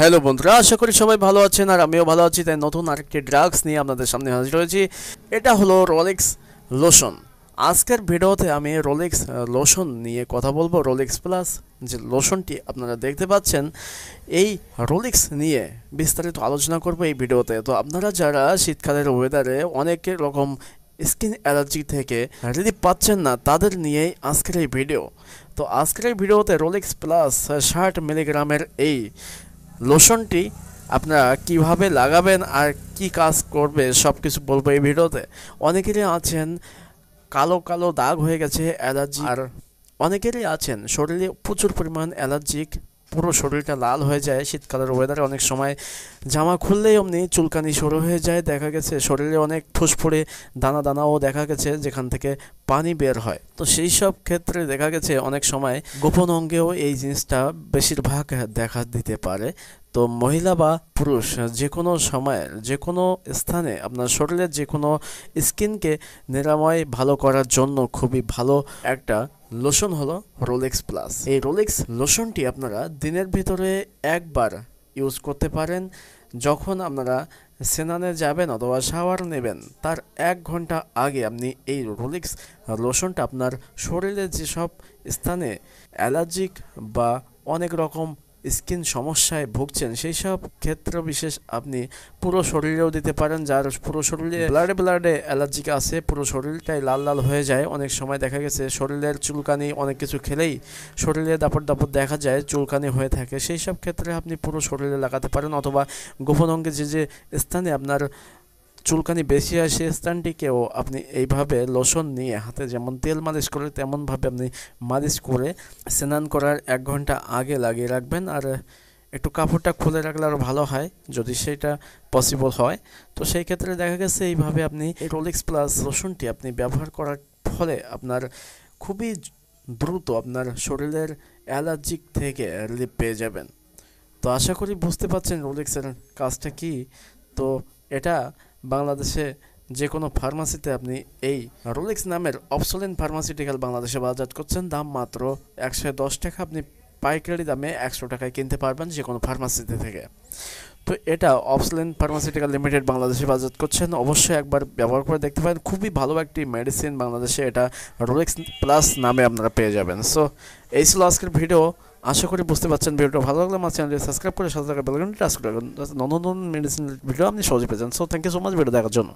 hello বন্ধুরা আশা করি সবাই ভালো আছেন আর আমিও ভালো আছি তাই নতুন আরেকটি ড্রাগস নিয়ে আপনাদের সামনে হাজির হয়েছি এটা হলো রোলেক্স লোশন আজকের ভিডিওতে আমি রোলেক্স লোশন নিয়ে কথা বলবো রোলেক্স প্লাস যে লোশনটি আপনারা দেখতে পাচ্ছেন এই রোলেক্স নিয়ে বিস্তারিত আলোচনা করব এই ভিডিওতে তো আপনারা যারা শীতকালের ওয়েদারে অনেক রকম স্কিন অ্যালার্জি থেকে রিলিফ পাচ্ছেন না তাদের নিয়েই আজকের এই ভিডিও তো আজকের এই ভিডিওতে রোলেক্স প্লাস ষাট মিলিগ্রামের এই লোশনটি আপনারা কিভাবে লাগাবেন আর কি কাজ করবে সব কিছু বলবো এই ভিডিওতে অনেকেরই আছেন কালো কালো দাগ হয়ে গেছে অ্যালার্জি আর অনেকেরই আছেন শরীরে প্রচুর পরিমাণ অ্যালার্জিক পুরো শরীরটা লাল হয়ে যায় শীতকালের ওয়েদারে অনেক সময় জামা খুললেই অমনি চুলকানি শুরু হয়ে যায় দেখা গেছে শরীরে অনেক ফুসফুড়ে দানা দানাও দেখা গেছে যেখান থেকে পানি বের হয় তো সেই সব ক্ষেত্রে দেখা গেছে অনেক সময় গোপন অঙ্গেও এই জিনিসটা বেশিরভাগ দেখা দিতে পারে তো মহিলা বা পুরুষ যে কোনো সময়ে যে কোনো স্থানে আপনার শরীরের যে কোনো স্কিনকে নিরাময় ভালো করার জন্য খুবই ভালো একটা লোশন হলো রোলেক্স প্লাস এই রোলেক্স লোশনটি আপনারা দিনের ভিতরে একবার ইউজ করতে পারেন যখন আপনারা সেনানে যাবেন অথবা শাওয়ার নেবেন তার এক ঘন্টা আগে আপনি এই রোলেক্স লোশনটা আপনার শরীরে যেসব স্থানে অ্যালার্জিক বা অনেক রকম স্কিন সমস্যায় ভুগছেন সেই সব ক্ষেত্র বিশেষ আপনি পুরো শরীরেও দিতে পারেন যার পুরো শরীরে ব্লাডে ব্লাডে অ্যালার্জিক আছে পুরো শরীরটাই লাল লাল হয়ে যায় অনেক সময় দেখা গেছে শরীরের চুলকানি অনেক কিছু খেলেই শরীরে দাপট দাপট দেখা যায় চুলকানি হয়ে থাকে সেই সব ক্ষেত্রে আপনি পুরো শরীরে লাগাতে পারেন অথবা গোপন অঙ্গে যে যে স্থানে আপনার চুলকানি বেশি হয় সেই স্থানটিকেও আপনি এইভাবে লোশন নিয়ে হাতে যেমন তেল মালিশ করে তেমনভাবে আপনি মালিশ করে স্নান করার এক ঘন্টা আগে লাগিয়ে রাখবেন আর একটু কাপড়টা খুলে রাখলে আরও ভালো হয় যদি সেটা পসিবল হয় তো সেই ক্ষেত্রে দেখা গেছে এইভাবে আপনি এই রোলিক্স প্লাস লোশনটি আপনি ব্যবহার করার ফলে আপনার খুবই দ্রুত আপনার শরীরের অ্যালার্জিক থেকে রিলিফ পেয়ে যাবেন তো আশা করি বুঝতে পারছেন রোলেক্সের কাজটা কি তো এটা বাংলাদেশে যে কোনো ফার্মাসিতে আপনি এই রোলেক্স নামের অপসোলেন ফার্মাসিউটিক্যাল বাংলাদেশে বাজার করছেন দাম মাত্র একশো দশ টাকা আপনি পাইকারি দামে একশো টাকায় কিনতে পারবেন যে কোনো ফার্মাসিতে থেকে তো এটা অপসলেন ফার্মাসিউটিক্যাল লিমিটেড বাংলাদেশে বাজার করছেন অবশ্যই একবার ব্যবহার করে দেখতে পারেন খুবই ভালো একটি মেডিসিন বাংলাদেশে এটা রোলেক্স প্লাস নামে আপনারা পেয়ে যাবেন সো এই ছিল আজকের ভিডিও আশা করি বুঝতে পারছেন ভিডিওটা ভালো লাগলে আমার চ্যানেলটি সাবস্ক্রাইব করে সাথে থাকা বেলাগুন টাচ করে রাখুন নতুন নতুন মেডিসিন ভিডিও আপনি সহজে পেয়েছেন so thank you so much video দেখার জন্য